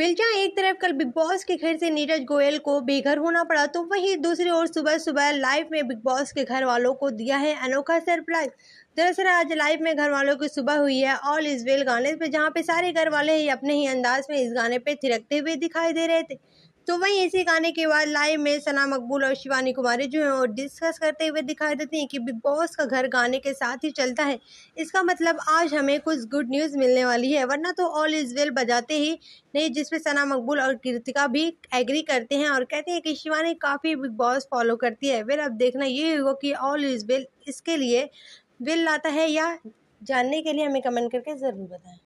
well जहाँ एक तरफ कल बिग बॉस के घर से नीरज गोयल को बेघर होना पड़ा तो वहीं दूसरी ओर सुबह सुबह लाइव में बिग बॉस के घर वालों को दिया है अनोखा सरप्राइज दरअसल आज लाइव में घर वालों की सुबह हुई है ऑल इज वेल गाने पे जहाँ पे सारे घर वाले ही अपने ही अंदाज में इस गाने पे थिरकते हुए दिखाई दे रहे थे तो वहीं इसी गाने के बाद लाइव में सना मकबूल और शिवानी कुमारी जो हैं और डिस्कस करते हुए दिखाई देती हैं कि बिग बॉस का घर गाने के साथ ही चलता है इसका मतलब आज हमें कुछ गुड न्यूज़ मिलने वाली है वरना तो ऑल इज़ वेल बजाते ही नहीं जिसमें सना मकबूल और कृतिका भी एग्री करते हैं और कहते हैं कि शिवानी काफ़ी बिग बॉस फॉलो करती है वेल अब देखना ये होगा कि ऑल इज़ वेल इसके लिए विल लाता है या जानने के लिए हमें कमेंट करके ज़रूर बताएँ